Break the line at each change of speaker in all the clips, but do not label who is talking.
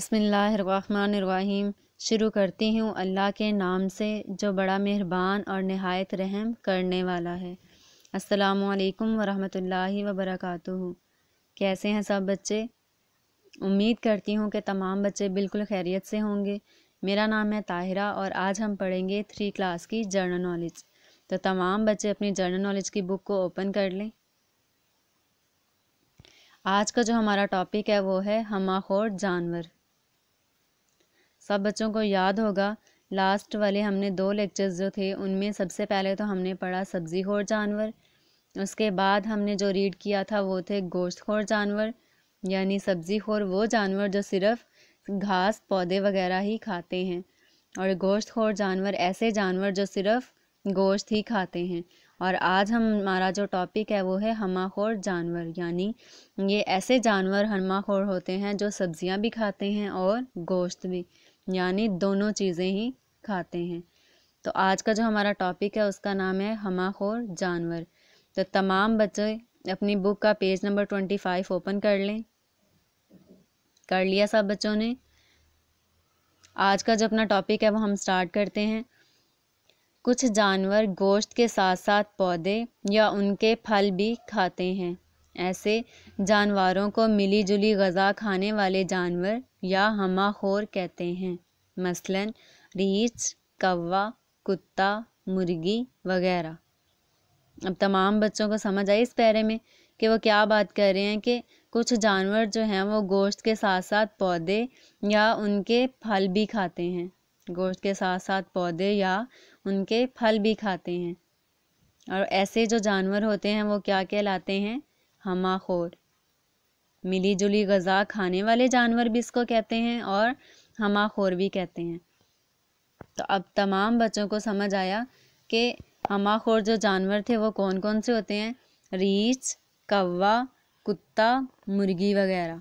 बसमिल्लाम शुरू करती हूँ अल्लाह के नाम से जो बड़ा मेहरबान और नहायत रहम करने वाला है असलकम वरहमल वबरकू कैसे हैं सब बच्चे उम्मीद करती हूँ कि तमाम बच्चे बिल्कुल खैरियत से होंगे मेरा नाम है ताहिरा और आज हम पढ़ेंगे थ्री क्लास की जर्नल नॉलेज तो तमाम बच्चे अपनी जर्नल नॉलेज की बुक को ओपन कर लें आज का जो हमारा टॉपिक है वो है हमाखोर जानवर सब बच्चों को याद होगा लास्ट वाले हमने दो लेक्चर्स जो थे उनमें सबसे पहले तो हमने पढ़ा सब्ज़ी खोर जानवर उसके बाद हमने जो रीड किया था वो थे गोश्त खोर जानवर यानी सब्ज़ी खोर वो जानवर जो सिर्फ़ घास पौधे वगैरह ही खाते हैं और गोश्त खोर जानवर ऐसे जानवर जो सिर्फ गोश्त ही खाते हैं और आज हमारा जो टॉपिक है वो है हमाखोर जानवर यानी ये ऐसे जानवर हमाखोर होते हैं जो सब्जियां भी खाते हैं और गोश्त भी यानी दोनों चीज़ें ही खाते हैं तो आज का जो हमारा टॉपिक है उसका नाम है हमाखोर जानवर तो तमाम बच्चे अपनी बुक का page number twenty five open कर लें कर लिया सब बच्चों ने आज का जो अपना टॉपिक है वो हम स्टार्ट करते हैं कुछ जानवर गोश्त के साथ साथ पौधे या उनके फल भी खाते हैं ऐसे जानवरों को मिली जुली गज़ा खाने वाले जानवर या हमाखोर कहते हैं मसलन रीछ कौवा कुत्ता मुर्गी वगैरह अब तमाम बच्चों को समझ आई इस पैरे में कि वो क्या बात कर रहे हैं कि कुछ जानवर जो हैं वो गोश्त के साथ साथ पौधे या उनके फल भी खाते हैं गोश्त के साथ साथ पौधे या उनके फल भी खाते हैं और ऐसे जो जानवर होते हैं वो क्या कहलाते हैं हमाखोर मिली जुली गज़ा खाने वाले जानवर भी इसको कहते हैं और हमाखोर भी कहते हैं तो अब तमाम बच्चों को समझ आया कि हमाखोर जो जानवर थे वो कौन कौन से होते हैं रीछ कौवा कुत्ता मुर्गी वगैरह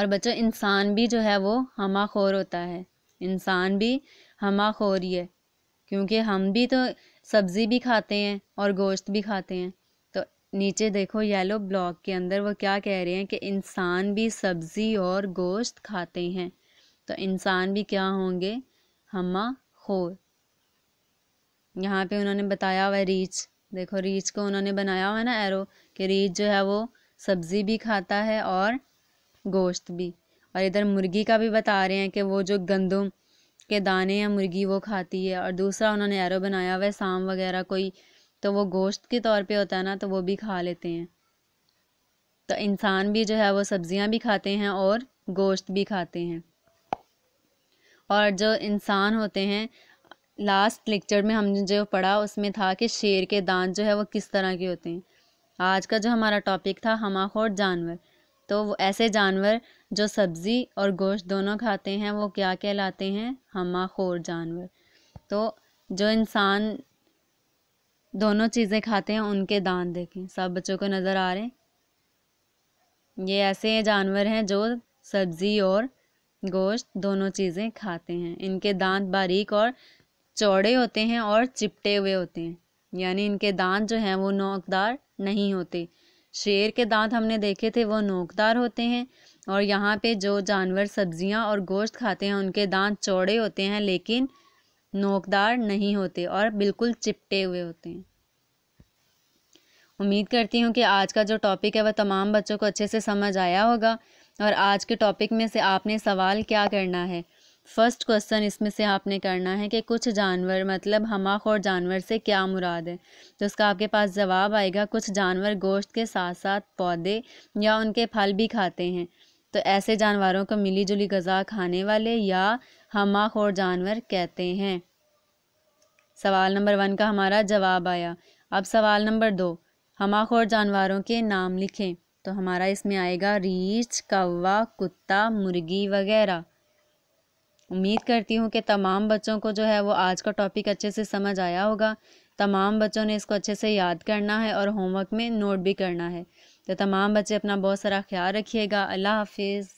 और बच्चों इंसान भी जो है वो हमाखोर होता है इंसान भी हमाखोर ही है क्योंकि हम भी तो सब्ज़ी भी खाते हैं और गोश्त भी खाते हैं नीचे देखो येलो ब्लॉक के अंदर वो क्या कह रहे हैं कि इंसान भी सब्ज़ी और गोश्त खाते हैं तो इंसान भी क्या होंगे हमा खोर यहाँ पे उन्होंने बताया हुआ रीच देखो रीच को उन्होंने बनाया हुआ ना एरो कि रीच जो है वो सब्ज़ी भी खाता है और गोश्त भी और इधर मुर्गी का भी बता रहे हैं कि वो जो गंदम के दाने या मुर्गी वो खाती है और दूसरा उन्होंने एरो बनाया हुआ है शाम वगैरह कोई तो वो गोश्त के तौर पे होता है ना तो वो भी खा लेते हैं तो इंसान भी जो है वो सब्जियां भी खाते हैं और गोश्त भी खाते हैं और जो इंसान होते हैं लास्ट लेक्चर में हमने जो पढ़ा उसमें था कि शेर के दांत जो है वो किस तरह के होते हैं आज का जो हमारा टॉपिक था हमाखोर जानवर तो वो ऐसे जानवर जो सब्ज़ी और गोश्त दोनों खाते हैं वो क्या कहलाते हैं हमाखोर जानवर तो जो इंसान दोनों चीज़ें खाते हैं उनके दांत देखें सब बच्चों को नज़र आ रहे हैं ये ऐसे जानवर हैं जो सब्ज़ी और गोश्त दोनों चीज़ें खाते हैं इनके दांत बारीक और चौड़े होते हैं और चिपटे हुए होते हैं यानी इनके दांत जो हैं वो नोकदार नहीं होते शेर के दांत हमने देखे थे वो नोकदार होते हैं और यहाँ पे जो जानवर सब्जियाँ और गोश्त खाते हैं उनके दांत चौड़े होते हैं लेकिन नोकदार नहीं होते और बिल्कुल चिपटे हुए होते हैं उम्मीद करती हूँ कि आज का जो टॉपिक है वह तमाम बच्चों को अच्छे से समझ आया होगा और आज के टॉपिक में से आपने सवाल क्या करना है फर्स्ट क्वेश्चन इसमें से आपने करना है कि कुछ जानवर मतलब हमाख और जानवर से क्या मुराद है तो उसका आपके पास जवाब आएगा कुछ जानवर गोश्त के साथ साथ पौधे या उनके फल भी खाते हैं तो ऐसे जानवरों को मिली जुली गज़ा खाने वाले या और जानवर कहते हैं सवाल नंबर वन का हमारा जवाब आया अब सवाल नंबर दो हमाखोर जानवरों के नाम लिखें तो हमारा इसमें आएगा रीछ कौवा कुत्ता मुर्गी वगैरह उम्मीद करती हूँ कि तमाम बच्चों को जो है वो आज का टॉपिक अच्छे से समझ आया होगा तमाम बच्चों ने इसको अच्छे से याद करना है और होमवर्क में नोट भी करना है तो तमाम बच्चे अपना बहुत सारा ख्याल रखिएगा अल्लाह हाफिज़